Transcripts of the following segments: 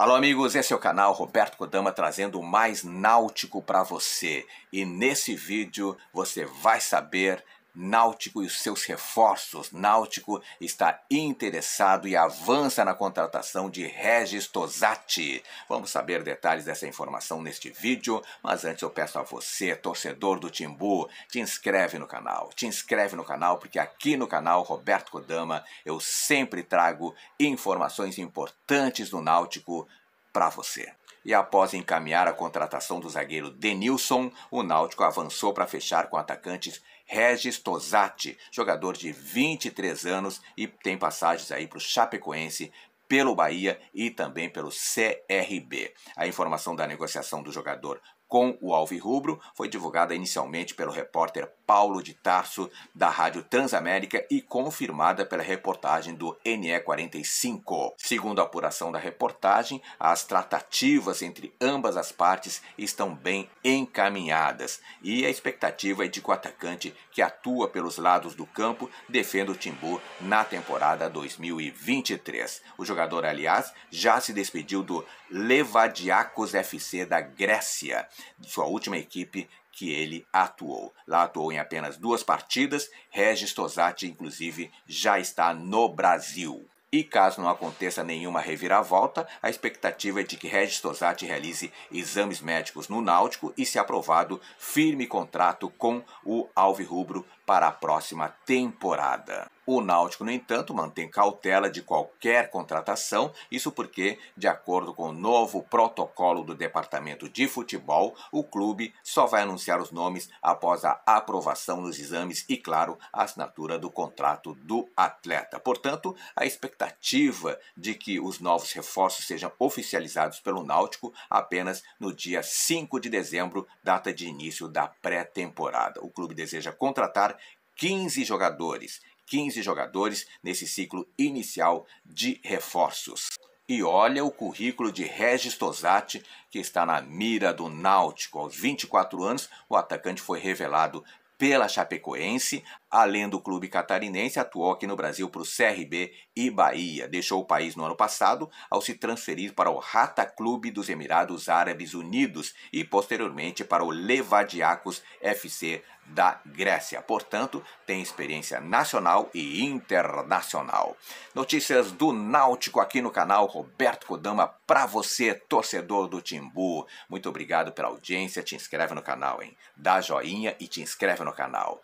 Alô, amigos, esse é o canal Roberto Kodama trazendo mais náutico para você. E nesse vídeo você vai saber Náutico e os seus reforços. Náutico está interessado e avança na contratação de Regis Tosati. Vamos saber detalhes dessa informação neste vídeo, mas antes eu peço a você, torcedor do Timbu, te inscreve no canal. Te inscreve no canal porque aqui no canal Roberto Kodama eu sempre trago informações importantes do Náutico para você. E após encaminhar a contratação do zagueiro Denilson, o Náutico avançou para fechar com atacantes Regis Tosati, jogador de 23 anos e tem passagens aí para o Chapecoense, pelo Bahia e também pelo CRB. A informação da negociação do jogador com o Rubro foi divulgada inicialmente pelo repórter Paulo de Tarso, da Rádio Transamérica, e confirmada pela reportagem do NE45. Segundo a apuração da reportagem, as tratativas entre ambas as partes estão bem encaminhadas e a expectativa é de que o atacante que atua pelos lados do campo defenda o Timbu na temporada 2023. O jogador, aliás, já se despediu do Levadiakos FC da Grécia sua última equipe que ele atuou. Lá atuou em apenas duas partidas. Regis Tosati, inclusive, já está no Brasil. E caso não aconteça nenhuma reviravolta, a expectativa é de que Regis Tosati realize exames médicos no Náutico e, se aprovado, firme contrato com o Alvirrubro para a próxima temporada. O Náutico, no entanto, mantém cautela de qualquer contratação, isso porque, de acordo com o novo protocolo do Departamento de Futebol, o clube só vai anunciar os nomes após a aprovação nos exames e, claro, a assinatura do contrato do atleta. Portanto, a expectativa de que os novos reforços sejam oficializados pelo Náutico apenas no dia 5 de dezembro, data de início da pré-temporada. O clube deseja contratar 15 jogadores 15 jogadores nesse ciclo inicial de reforços. E olha o currículo de Regis Tosati, que está na mira do Náutico. Aos 24 anos, o atacante foi revelado pela Chapecoense, além do clube catarinense, atuou aqui no Brasil para o CRB e Bahia. Deixou o país no ano passado ao se transferir para o Rata Clube dos Emirados Árabes Unidos e posteriormente para o Levadiakos FC da Grécia. Portanto, tem experiência nacional e internacional. Notícias do Náutico aqui no canal Roberto Kodama para você, torcedor do Timbu. Muito obrigado pela audiência. Te inscreve no canal, hein? Dá joinha e te inscreve no canal.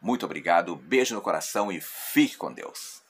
Muito obrigado, beijo no coração e fique com Deus.